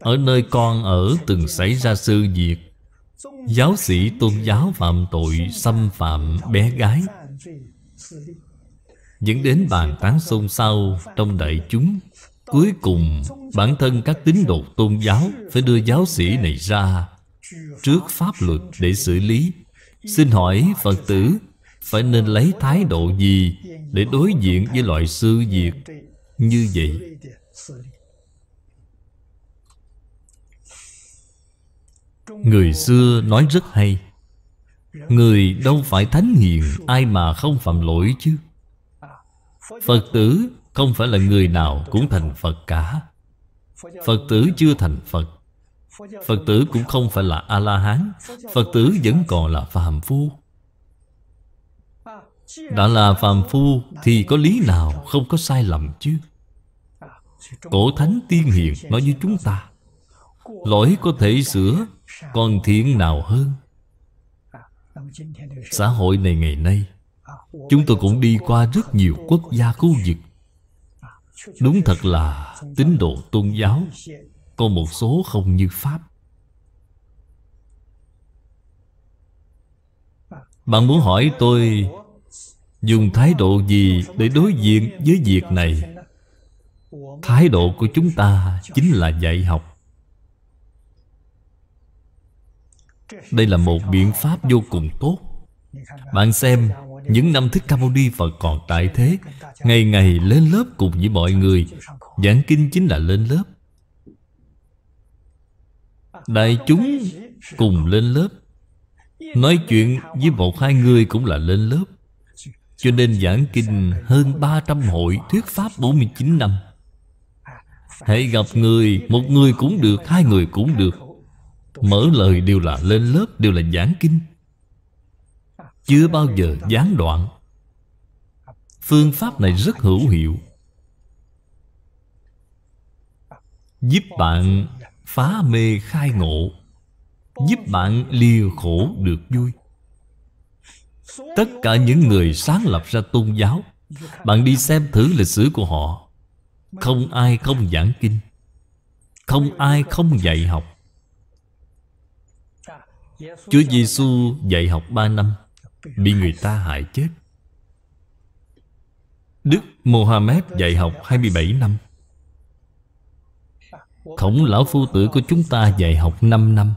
Ở nơi con ở từng xảy ra sự việc Giáo sĩ tôn giáo phạm tội xâm phạm bé gái Dẫn đến bàn tán xôn xao trong đại chúng Cuối cùng bản thân các tín đồ tôn giáo Phải đưa giáo sĩ này ra Trước pháp luật để xử lý Xin hỏi Phật tử Phải nên lấy thái độ gì Để đối diện với loại sư việc như vậy Người xưa nói rất hay Người đâu phải thánh hiền Ai mà không phạm lỗi chứ Phật tử không phải là người nào cũng thành Phật cả Phật tử chưa thành Phật Phật tử cũng không phải là A-la-hán Phật tử vẫn còn là phàm phu Đã là phàm phu Thì có lý nào không có sai lầm chứ Cổ Thánh Tiên Hiền nói với chúng ta lỗi có thể sửa còn thiện nào hơn xã hội này ngày nay chúng tôi cũng đi qua rất nhiều quốc gia khu vực đúng thật là tín đồ tôn giáo có một số không như pháp bạn muốn hỏi tôi dùng thái độ gì để đối diện với việc này thái độ của chúng ta chính là dạy học Đây là một biện pháp vô cùng tốt Bạn xem Những năm Thích Ca Mâu Ni Phật còn tại thế Ngày ngày lên lớp cùng với mọi người Giảng kinh chính là lên lớp Đại chúng cùng lên lớp Nói chuyện với một hai người cũng là lên lớp Cho nên giảng kinh hơn 300 hội Thuyết Pháp 49 năm Hãy gặp người Một người cũng được Hai người cũng được Mở lời đều là lên lớp Đều là giảng kinh Chưa bao giờ gián đoạn Phương pháp này rất hữu hiệu Giúp bạn phá mê khai ngộ Giúp bạn lìa khổ được vui Tất cả những người sáng lập ra tôn giáo Bạn đi xem thử lịch sử của họ Không ai không giảng kinh Không ai không dạy học Chúa Giêsu dạy học 3 năm Bị người ta hại chết Đức Mohammed dạy học 27 năm Khổng lão phu tử của chúng ta dạy học 5 năm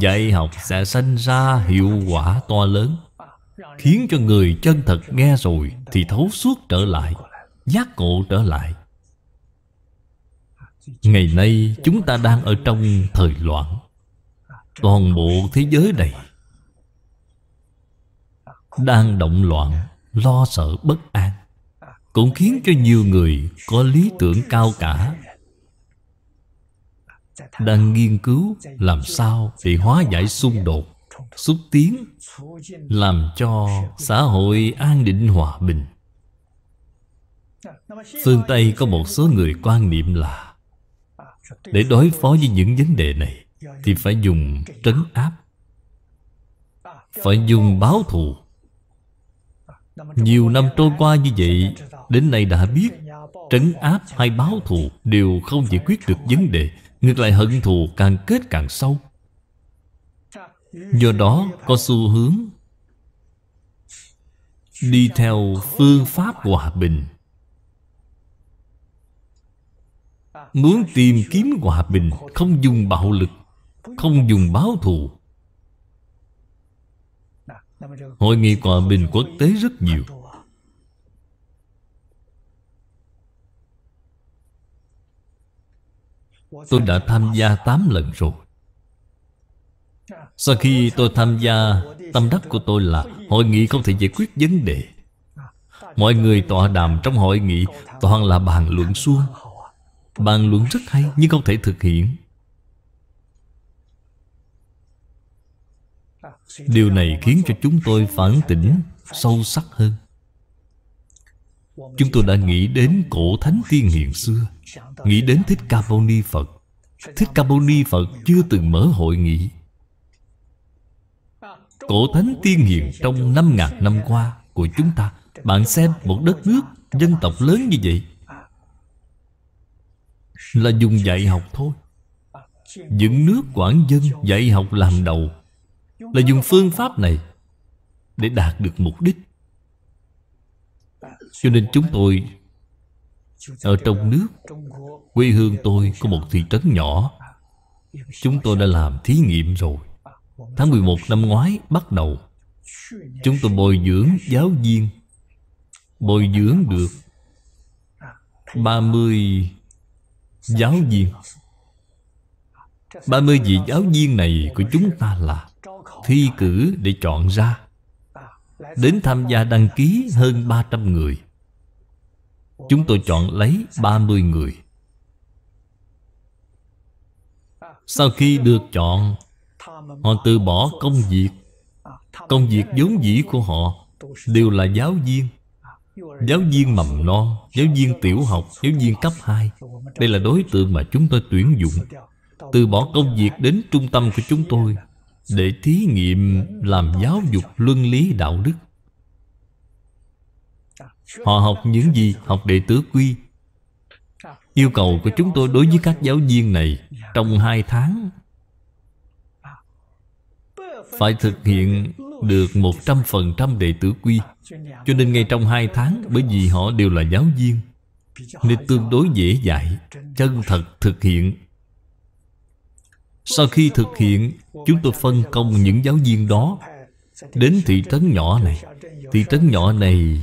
Dạy học sẽ sanh ra hiệu quả to lớn Khiến cho người chân thật nghe rồi Thì thấu suốt trở lại Giác ngộ trở lại Ngày nay chúng ta đang ở trong thời loạn toàn bộ thế giới này đang động loạn lo sợ bất an cũng khiến cho nhiều người có lý tưởng cao cả đang nghiên cứu làm sao để hóa giải xung đột xúc tiến làm cho xã hội an định hòa bình phương tây có một số người quan niệm là để đối phó với những vấn đề này thì phải dùng trấn áp Phải dùng báo thù Nhiều năm trôi qua như vậy Đến nay đã biết Trấn áp hay báo thù Đều không giải quyết được vấn đề Ngược lại hận thù càng kết càng sâu Do đó có xu hướng Đi theo phương pháp hòa bình Muốn tìm kiếm hòa bình Không dùng bạo lực không dùng báo thù Hội nghị hòa bình quốc tế rất nhiều Tôi đã tham gia 8 lần rồi Sau khi tôi tham gia Tâm đắc của tôi là Hội nghị không thể giải quyết vấn đề Mọi người tọa đàm trong hội nghị Toàn là bàn luận xuông. Bàn luận rất hay nhưng không thể thực hiện Điều này khiến cho chúng tôi phản tỉnh sâu sắc hơn Chúng tôi đã nghĩ đến cổ thánh tiên hiền xưa Nghĩ đến Thích Ca Mâu Ni Phật Thích Ca Mâu Ni Phật chưa từng mở hội nghị Cổ thánh tiên hiền trong năm ngàn năm qua của chúng ta Bạn xem một đất nước, dân tộc lớn như vậy Là dùng dạy học thôi Dựng nước quản dân, dạy học làm đầu là dùng phương pháp này Để đạt được mục đích Cho nên chúng tôi Ở trong nước Quê hương tôi có một thị trấn nhỏ Chúng tôi đã làm thí nghiệm rồi Tháng 11 năm ngoái bắt đầu Chúng tôi bồi dưỡng giáo viên Bồi dưỡng được 30 giáo viên 30 vị giáo viên này của chúng ta là thi cử để chọn ra Đến tham gia đăng ký hơn 300 người Chúng tôi chọn lấy 30 người Sau khi được chọn Họ từ bỏ công việc Công việc vốn dĩ của họ Đều là giáo viên Giáo viên mầm non Giáo viên tiểu học Giáo viên cấp 2 Đây là đối tượng mà chúng tôi tuyển dụng Từ bỏ công việc đến trung tâm của chúng tôi để thí nghiệm làm giáo dục luân lý đạo đức Họ học những gì? Học đệ tứ quy Yêu cầu của chúng tôi đối với các giáo viên này Trong hai tháng Phải thực hiện được một trăm phần trăm đệ tử quy Cho nên ngay trong hai tháng Bởi vì họ đều là giáo viên Nên tương đối dễ dạy Chân thật thực hiện sau khi thực hiện Chúng tôi phân công những giáo viên đó Đến thị trấn nhỏ này Thị trấn nhỏ này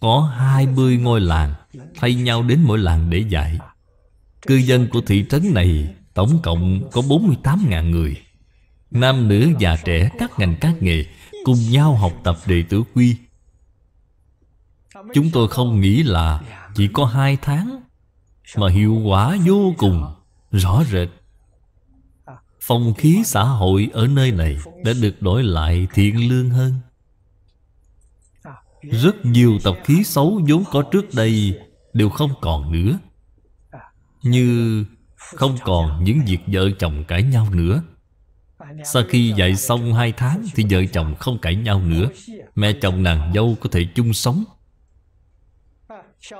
Có 20 ngôi làng Thay nhau đến mỗi làng để dạy Cư dân của thị trấn này Tổng cộng có 48.000 người Nam nữ già trẻ các ngành các nghề Cùng nhau học tập đệ tử quy Chúng tôi không nghĩ là Chỉ có hai tháng Mà hiệu quả vô cùng rõ rệt Phong khí xã hội ở nơi này đã được đổi lại thiện lương hơn Rất nhiều tập khí xấu vốn có trước đây đều không còn nữa Như không còn những việc vợ chồng cãi nhau nữa Sau khi dạy xong hai tháng thì vợ chồng không cãi nhau nữa Mẹ chồng nàng dâu có thể chung sống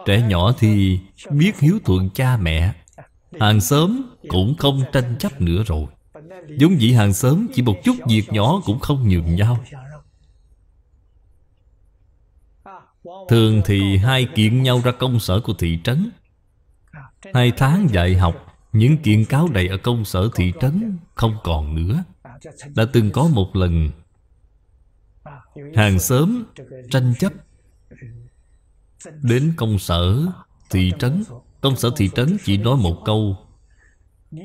Trẻ nhỏ thì biết hiếu thuận cha mẹ Hàng xóm cũng không tranh chấp nữa rồi vốn dĩ hàng xóm chỉ một chút việc nhỏ cũng không nhường nhau Thường thì hai kiện nhau ra công sở của thị trấn Hai tháng dạy học Những kiện cáo đầy ở công sở thị trấn Không còn nữa Đã từng có một lần Hàng xóm tranh chấp Đến công sở thị trấn công sở thị trấn chỉ nói một câu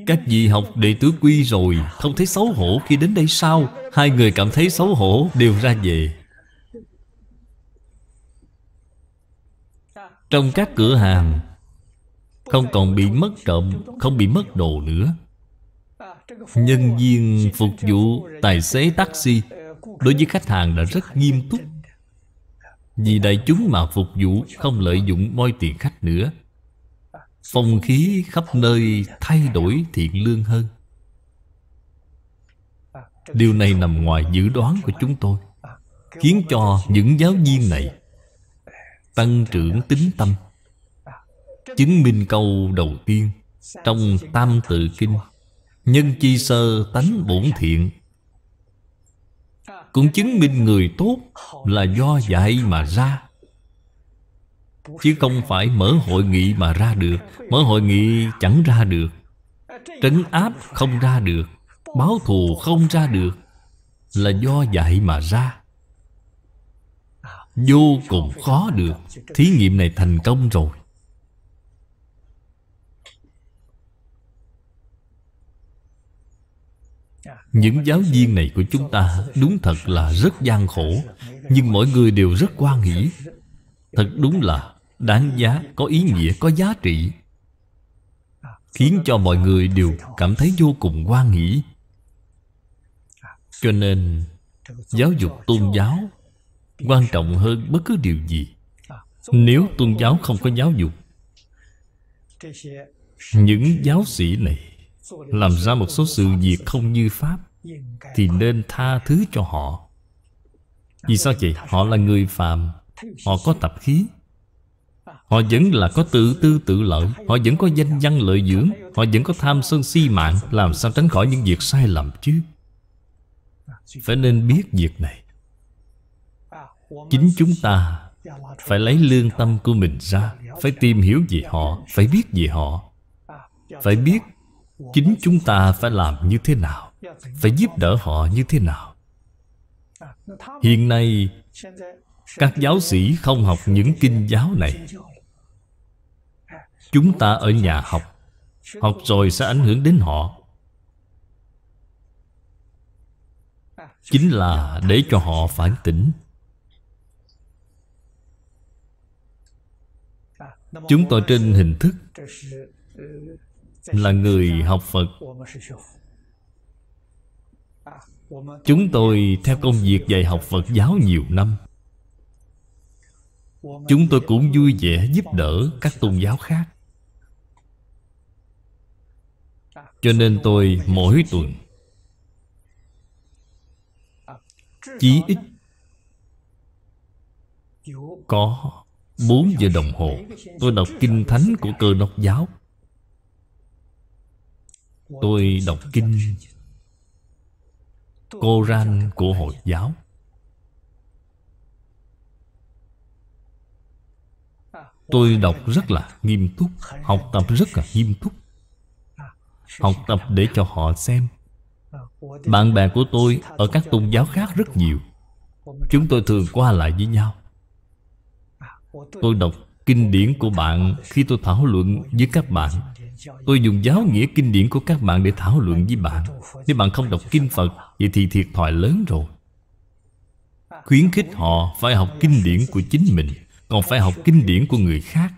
Các vị học đệ tử quy rồi Không thấy xấu hổ khi đến đây sao Hai người cảm thấy xấu hổ đều ra về Trong các cửa hàng Không còn bị mất trộm Không bị mất đồ nữa Nhân viên phục vụ tài xế taxi Đối với khách hàng đã rất nghiêm túc Vì đại chúng mà phục vụ Không lợi dụng môi tiền khách nữa Phong khí khắp nơi thay đổi thiện lương hơn Điều này nằm ngoài dự đoán của chúng tôi Khiến cho những giáo viên này Tăng trưởng tính tâm Chứng minh câu đầu tiên Trong Tam Tự Kinh Nhân chi sơ tánh bổn thiện Cũng chứng minh người tốt Là do dạy mà ra Chứ không phải mở hội nghị mà ra được Mở hội nghị chẳng ra được Trấn áp không ra được Báo thù không ra được Là do dạy mà ra Vô cùng khó được Thí nghiệm này thành công rồi Những giáo viên này của chúng ta Đúng thật là rất gian khổ Nhưng mọi người đều rất quan hỷ Thật đúng là đáng giá, có ý nghĩa, có giá trị Khiến cho mọi người đều cảm thấy vô cùng hoan hỷ Cho nên giáo dục tôn giáo Quan trọng hơn bất cứ điều gì Nếu tôn giáo không có giáo dục Những giáo sĩ này Làm ra một số sự việc không như Pháp Thì nên tha thứ cho họ Vì sao vậy? Họ là người phàm Họ có tập khí Họ vẫn là có tự tư tự lợi Họ vẫn có danh văn lợi dưỡng Họ vẫn có tham sân si mạng Làm sao tránh khỏi những việc sai lầm chứ Phải nên biết việc này Chính chúng ta Phải lấy lương tâm của mình ra Phải tìm hiểu về họ Phải biết về họ Phải biết chính chúng ta phải làm như thế nào Phải giúp đỡ họ như thế nào Hiện nay các giáo sĩ không học những kinh giáo này Chúng ta ở nhà học Học rồi sẽ ảnh hưởng đến họ Chính là để cho họ phản tỉnh Chúng tôi trên hình thức Là người học Phật Chúng tôi theo công việc dạy học Phật giáo nhiều năm chúng tôi cũng vui vẻ giúp đỡ các tôn giáo khác cho nên tôi mỗi tuần chí ít có bốn giờ đồng hồ Tôi đọc kinh thánh của cơ đốc giáo Tôi đọc kinh Koran của Hồi giáo Tôi đọc rất là nghiêm túc Học tập rất là nghiêm túc Học tập để cho họ xem Bạn bè của tôi Ở các tôn giáo khác rất nhiều Chúng tôi thường qua lại với nhau Tôi đọc kinh điển của bạn Khi tôi thảo luận với các bạn Tôi dùng giáo nghĩa kinh điển của các bạn Để thảo luận với bạn Nếu bạn không đọc kinh Phật Vậy thì thiệt thòi lớn rồi Khuyến khích họ phải học kinh điển của chính mình còn phải học kinh điển của người khác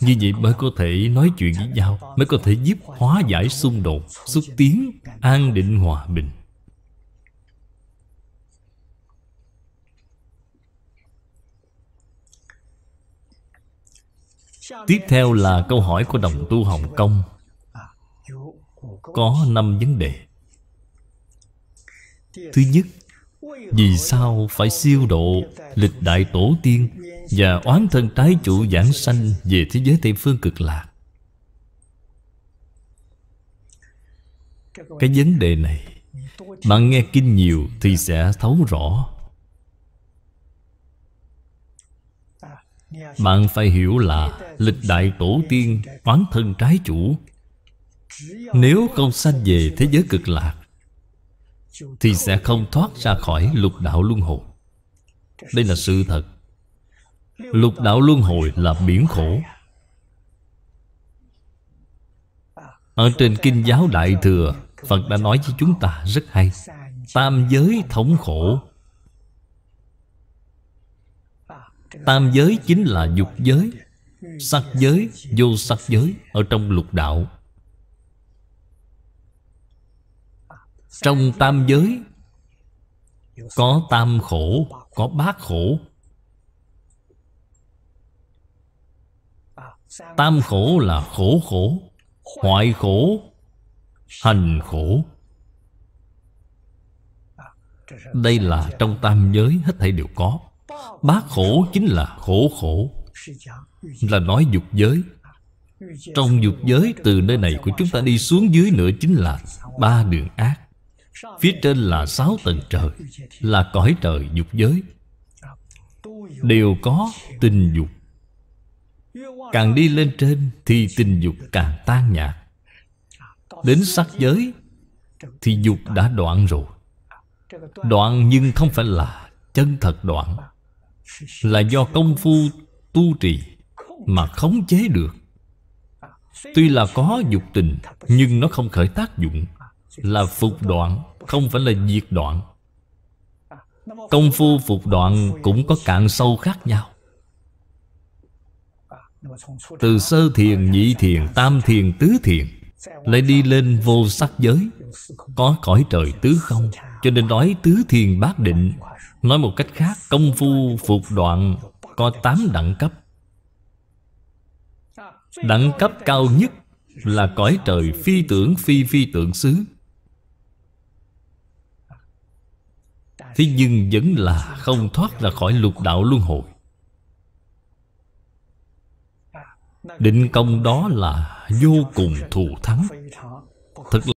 Như vậy mới có thể nói chuyện với nhau Mới có thể giúp hóa giải xung đột Xúc tiến an định hòa bình Tiếp theo là câu hỏi của đồng tu Hồng Kông Có 5 vấn đề Thứ nhất vì sao phải siêu độ lịch đại tổ tiên Và oán thân trái chủ giảng sanh về thế giới Tây Phương cực lạc Cái vấn đề này Bạn nghe kinh nhiều thì sẽ thấu rõ Bạn phải hiểu là lịch đại tổ tiên oán thân trái chủ Nếu không sanh về thế giới cực lạc thì sẽ không thoát ra khỏi lục đạo luân hồi đây là sự thật lục đạo luân hồi là biển khổ ở trên kinh giáo đại thừa phật đã nói với chúng ta rất hay tam giới thống khổ tam giới chính là dục giới sắc giới vô sắc giới ở trong lục đạo Trong tam giới Có tam khổ Có bát khổ Tam khổ là khổ khổ Hoại khổ Hành khổ Đây là trong tam giới hết thảy đều có Bát khổ chính là khổ khổ Là nói dục giới Trong dục giới từ nơi này của chúng ta đi xuống dưới nữa chính là ba đường ác Phía trên là sáu tầng trời Là cõi trời dục giới Đều có tình dục Càng đi lên trên Thì tình dục càng tan nhạt Đến sắc giới Thì dục đã đoạn rồi Đoạn nhưng không phải là chân thật đoạn Là do công phu tu trì Mà khống chế được Tuy là có dục tình Nhưng nó không khởi tác dụng là phục đoạn Không phải là diệt đoạn Công phu phục đoạn cũng có cạn sâu khác nhau Từ sơ thiền, nhị thiền, tam thiền, tứ thiền Lại đi lên vô sắc giới Có cõi trời tứ không Cho nên nói tứ thiền bát định Nói một cách khác Công phu phục đoạn có tám đẳng cấp Đẳng cấp cao nhất là cõi trời phi tưởng phi phi tưởng xứ Thế nhưng vẫn là không thoát ra khỏi lục đạo luân hồi Định công đó là vô cùng thù thắng Thật là